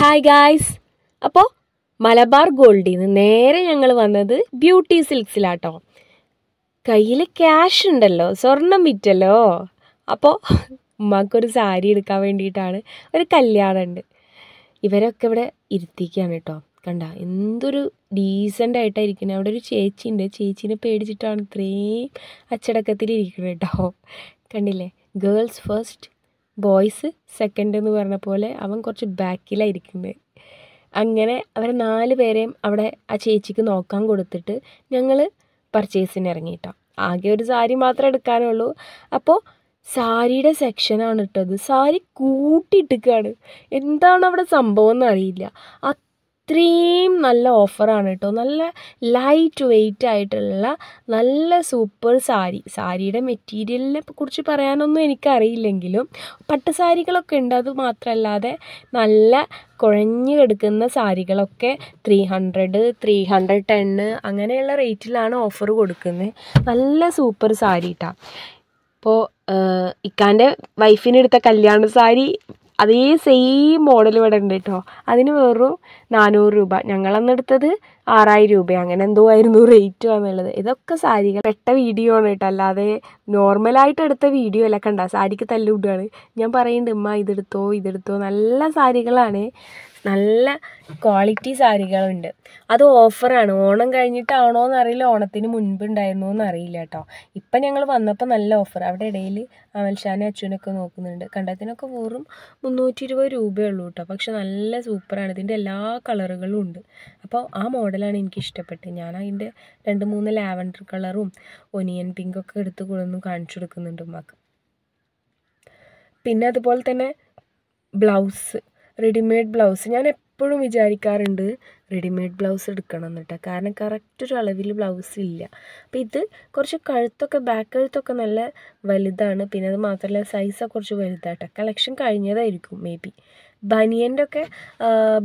hi guys അപ്പോൾ മലബാർ ഗോൾഡിൽ നിന്ന് നേരെ ഞങ്ങൾ വന്നത് ബ്യൂട്ടി സിൽക്സിലാട്ടോ കയ്യിൽ ക്യാഷ് ഉണ്ടല്ലോ സ്വർണം വിറ്റല്ലോ അപ്പോൾ ഉമ്മാക്കൊരു സാരി എടുക്കാൻ വേണ്ടിയിട്ടാണ് ഒരു കല്യാണമുണ്ട് ഇവരൊക്കെ ഇവിടെ ഇരുത്തിക്കുകയാണ് കേട്ടോ കണ്ട എന്തൊരു ഡീസൻ്റ് ആയിട്ടായിരിക്കുന്നത് അവിടെ ഒരു ചേച്ചിയുണ്ട് ചേച്ചീനെ പേടിച്ചിട്ടാണ് ഇത്രയും അച്ചടക്കത്തിൽ ഇരിക്കുന്നത് കേട്ടോ കണ്ടില്ലേ ഗേൾസ് ഫസ്റ്റ് ബോയ്സ് സെക്കൻഡ് എന്ന് പറഞ്ഞ പോലെ അവൻ കുറച്ച് ബാക്കിലാണ് ഇരിക്കുന്നത് അങ്ങനെ അവരെ നാല് പേരെയും അവിടെ ആ ചേച്ചിക്ക് നോക്കാൻ കൊടുത്തിട്ട് ഞങ്ങൾ പർച്ചേസിന് ഇറങ്ങിയിട്ടോ ആകെ ഒരു സാരി മാത്രമേ എടുക്കാനുള്ളൂ അപ്പോൾ സാരിയുടെ സെക്ഷനാണ് ഇട്ടത് സാരി കൂട്ടിയിട്ടിക്കാണ് എന്താണ് അവിടെ സംഭവം എന്നറിയില്ല അത്രയും നല്ല ഓഫറാണ് കേട്ടോ നല്ല ലൈറ്റ് വെയ്റ്റ് ആയിട്ടുള്ള നല്ല സൂപ്പർ സാരി സാരിയുടെ മെറ്റീരിയലിനെ കുറിച്ച് പറയാനൊന്നും എനിക്കറിയില്ലെങ്കിലും പട്ട് സാരികളൊക്കെ ഉണ്ട് അത് മാത്രമല്ലാതെ നല്ല കുഴഞ്ഞു കിടക്കുന്ന സാരികളൊക്കെ three hundred three hundred ten അങ്ങനെയുള്ള റേറ്റിലാണ് ഓഫർ കൊടുക്കുന്നത് നല്ല സൂപ്പർ സാരി കേട്ടോ അപ്പോൾ ഇക്കാൻ്റെ വൈഫിനെടുത്ത കല്യാണ സാരി അതേ സെയിം മോഡൽ ഇവിടെ ഉണ്ട് കേട്ടോ അതിന് വെറും നാനൂറ് രൂപ ഞങ്ങളന്ന് എടുത്തത് ആറായിരം രൂപ അങ്ങനെ എന്തോ ആയിരുന്നു റേറ്റ് എന്നുള്ളത് ഇതൊക്കെ സാരികൾ പെട്ട വീഡിയോ ആണ് കേട്ടോ അല്ലാതെ നോർമലായിട്ട് എടുത്ത വീഡിയോ അല്ല കണ്ട സാരിക്ക് തല്ലുവിടുകയാണ് ഞാൻ പറയുന്നുണ്ട് ഉമ്മ ഇതെടുത്തോ ഇതെടുത്തോ നല്ല സാരികളാണ് നല്ല ക്വാളിറ്റി സാരികളുണ്ട് അത് ഓഫറാണ് ഓണം കഴിഞ്ഞിട്ടാണോ എന്നറിയില്ല ഓണത്തിന് മുൻപ് ഉണ്ടായിരുന്നോ എന്നറിയില്ല കേട്ടോ ഇപ്പം ഞങ്ങൾ വന്നപ്പോൾ നല്ല ഓഫർ അവിടെ ഇടയിൽ അമൽഷാനെ അച്ഛനൊക്കെ നോക്കുന്നുണ്ട് കണ്ടത്തിനൊക്കെ വെറും മുന്നൂറ്റി ഇരുപത് രൂപയേ ഉള്ളൂ കേട്ടോ പക്ഷെ നല്ല സൂപ്പറാണ് ഇതിൻ്റെ എല്ലാ കളറുകളും ഉണ്ട് അപ്പോൾ ആ മോഡലാണ് എനിക്ക് ഇഷ്ടപ്പെട്ടത് ഞാൻ അതിൻ്റെ രണ്ട് മൂന്ന് ലാവൻഡർ കളറും ഒനിയൻ പിങ്കൊക്കെ എടുത്ത് കൊണ്ടൊന്നും കാണിച്ചു കൊടുക്കുന്നുണ്ട് ഉമ്മാക്ക് പിന്നെ അതുപോലെ തന്നെ ബ്ലൗസ് റെഡിമെയ്ഡ് ബ്ലൗസ് ഞാൻ എപ്പോഴും വിചാരിക്കാറുണ്ട് റെഡിമെയ്ഡ് ബ്ലൗസ് എടുക്കണം എന്നിട്ട് കാരണം കറക്റ്റ് ഒരു അളവിൽ ബ്ലൗസ് ഇല്ല അപ്പോൾ ഇത് കുറച്ച് കഴുത്തൊക്കെ ബാക്ക് കഴുത്തൊക്കെ നല്ല വലുതാണ് പിന്നെ അത് മാത്രമല്ല സൈസൊക്കെ കുറച്ച് വലുതാട്ടോ കളക്ഷൻ കഴിഞ്ഞതായിരിക്കും മേ ബി ബനിയൻ്റെ ഒക്കെ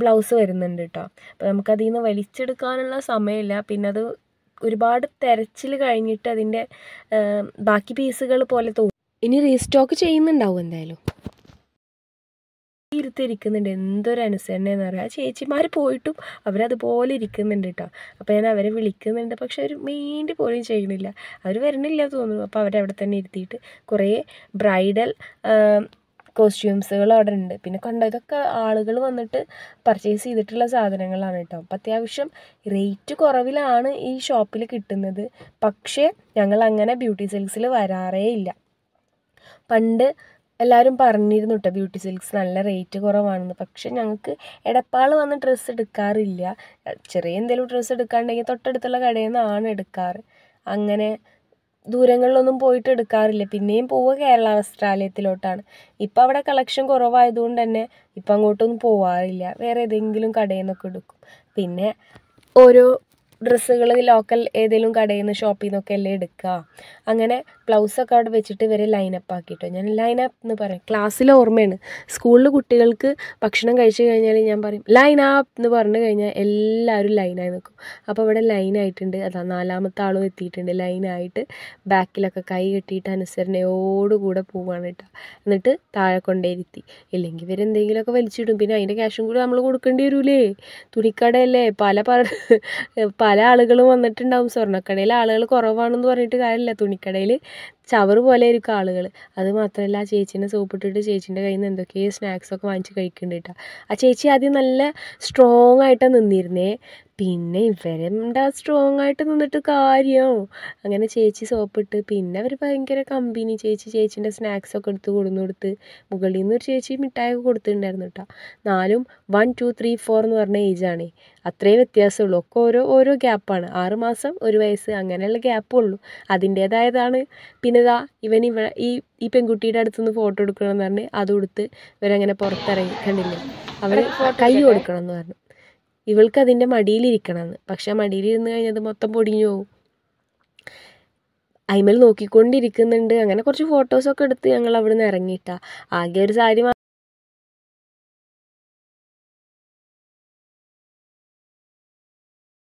ബ്ലൗസ് വരുന്നുണ്ട് കേട്ടോ അപ്പോൾ നമുക്കതിൽ നിന്ന് വലിച്ചെടുക്കാനുള്ള സമയമില്ല പിന്നെ അത് ഒരുപാട് തെരച്ചിൽ കഴിഞ്ഞിട്ട് അതിൻ്റെ ബാക്കി പീസുകൾ പോലെ തോന്നും ഇനി റീസ്റ്റോക്ക് ചെയ്യുന്നുണ്ടാവും എന്തായാലും ഇരുത്തിരിക്കുന്നുണ്ട് എന്തൊരു അനുസരണയെന്ന് പറയാം ആ ചേച്ചിമാർ പോയിട്ടും അവരതുപോലെ ഇരിക്കുന്നുണ്ട് കേട്ടോ അപ്പോൾ ഞാൻ അവരെ വിളിക്കുന്നുണ്ട് പക്ഷെ അവർ മെയിൻഡ് പോലും ചെയ്യണില്ല അവർ വരണില്ല തോന്നുന്നു അപ്പോൾ അവരവിടെ തന്നെ ഇരുത്തിയിട്ട് കുറേ ബ്രൈഡൽ കോസ്റ്റ്യൂംസുകൾ അവിടെ ഉണ്ട് പിന്നെ കണ്ട ഇതൊക്കെ ആളുകൾ വന്നിട്ട് പർച്ചേസ് ചെയ്തിട്ടുള്ള സാധനങ്ങളാണ് കേട്ടോ അപ്പം അത്യാവശ്യം റേറ്റ് കുറവിലാണ് ഈ ഷോപ്പിൽ കിട്ടുന്നത് പക്ഷേ ഞങ്ങൾ അങ്ങനെ ബ്യൂട്ടി സെൽസിൽ വരാറേ ഇല്ല പണ്ട് എല്ലാവരും പറഞ്ഞിരുന്നു കേട്ടോ ബ്യൂട്ടി സിൽക്സ് നല്ല റേറ്റ് കുറവാണെന്ന് പക്ഷെ ഞങ്ങൾക്ക് എടപ്പാൾ വന്ന് ഡ്രസ്സ് എടുക്കാറില്ല ചെറിയ എന്തെങ്കിലും ഡ്രസ്സ് എടുക്കാണ്ടെങ്കിൽ തൊട്ടടുത്തുള്ള കടയിൽ നിന്നാണ് എടുക്കാറ് അങ്ങനെ ദൂരങ്ങളിലൊന്നും പോയിട്ട് എടുക്കാറില്ല പിന്നെയും പോവുക കേരള വസ്ത്രാലയത്തിലോട്ടാണ് ഇപ്പം അവിടെ കളക്ഷൻ കുറവായതുകൊണ്ട് തന്നെ ഇപ്പം അങ്ങോട്ടൊന്നും പോവാറില്ല വേറെ ഏതെങ്കിലും കടയിൽ നിന്നൊക്കെ എടുക്കും പിന്നെ ഓരോ ഡ്രസ്സുകൾ ലോക്കൽ ഏതെങ്കിലും കടയിൽ നിന്ന് ഷോപ്പിൽ നിന്നൊക്കെ അല്ലേ എടുക്കുക അങ്ങനെ ബ്ലൗസൊക്കെ അവിടെ വെച്ചിട്ട് ഇവരെ ലൈനപ്പ് ആക്കിയിട്ടോ ഞാൻ ലൈനപ്പ് എന്ന് പറയും ക്ലാസ്സിലെ ഓർമ്മയാണ് സ്കൂളിൽ കുട്ടികൾക്ക് ഭക്ഷണം കഴിച്ചു കഴിഞ്ഞാൽ ഞാൻ പറയും ലൈനപ്പ് എന്ന് പറഞ്ഞു കഴിഞ്ഞാൽ എല്ലാവരും ലൈനായി നിൽക്കും അപ്പോൾ ഇവിടെ ലൈനായിട്ടുണ്ട് അതാ നാലാമത്തെ ആളും എത്തിയിട്ടുണ്ട് ലൈനായിട്ട് ബാക്കിലൊക്കെ കൈ കെട്ടിയിട്ട് അനുസരണയോടുകൂടെ പോവാണ് കേട്ടോ എന്നിട്ട് താഴെ കൊണ്ടേരുത്തി ഇല്ലെങ്കിൽ ഇവരെന്തെങ്കിലുമൊക്കെ വലിച്ചിടും പിന്നെ അതിൻ്റെ ക്യാഷും കൂടി നമ്മൾ കൊടുക്കേണ്ടി വരൂലേ തുണിക്കടയല്ലേ പല പല പല ആളുകളും വന്നിട്ടുണ്ടാവും സ്വർണ്ണക്കടയിൽ ആളുകൾ കുറവാണെന്ന് പറഞ്ഞിട്ട് കാര്യമില്ല തുണിക്കടയിൽ ചവറ് പോലെ ആയിരിക്കും ആളുകൾ അത് മാത്രമല്ല ആ ചേച്ചീനെ സോപ്പിട്ടിട്ട് ചേച്ചീൻ്റെ കയ്യിൽ നിന്ന് എന്തൊക്കെയോ സ്നാക്സൊക്കെ വാങ്ങിച്ച് കഴിക്കുന്നുണ്ട് കേട്ടോ ആ ചേച്ചി ആദ്യം നല്ല സ്ട്രോങ് ആയിട്ടാണ് നിന്നിരുന്നേ പിന്നെ ഇവരെന്താ സ്ട്രോങ് ആയിട്ട് നിന്നിട്ട് കാര്യം അങ്ങനെ ചേച്ചി സോപ്പിട്ട് പിന്നെ അവർ ഭയങ്കര കമ്പനി ചേച്ചി ചേച്ചീൻ്റെ ഒക്കെ എടുത്ത് കൊടുന്നു കൊടുത്ത് മുകളിൽ നിന്ന് ഒരു ചേച്ചി മിഠായി ഒക്കെ കൊടുത്തിട്ടുണ്ടായിരുന്നു കേട്ടോ നാലും വൺ ടു ത്രീ ഫോർ എന്ന് പറഞ്ഞ ഏജാണേ അത്രയും വ്യത്യാസമുള്ളൂ ഒക്കെ ഓരോ ഓരോ ഗ്യാപ്പാണ് ആറ് മാസം ഒരു വയസ്സ് അങ്ങനെയുള്ള ഗ്യാപ്പുള്ളൂ അതിൻ്റേതായതാണ് പിന്നെ ഇതാ ഇവൻ ഇവ ഈ ഈ പെൺകുട്ടിയുടെ അടുത്തുനിന്ന് ഫോട്ടോ എടുക്കണമെന്ന് പറഞ്ഞ് അത് കൊടുത്ത് ഇവരങ്ങനെ പുറത്തിറങ്ങി കണ്ടില്ലേ അവർ കൈ കൊടുക്കണം എന്ന് പറഞ്ഞു ഇവൾക്ക് അതിൻ്റെ മടിയിലിരിക്കണമെന്ന് പക്ഷെ മടിയിലിരുന്ന് കഴിഞ്ഞത് മൊത്തം പൊടിഞ്ഞു പോകും അയിമൽ നോക്കിക്കൊണ്ടിരിക്കുന്നുണ്ട് അങ്ങനെ കുറച്ച് ഫോട്ടോസൊക്കെ എടുത്ത് ഞങ്ങൾ അവിടെ നിന്ന് ഇറങ്ങിയിട്ടാണ് ആകെ ഒരു സാരി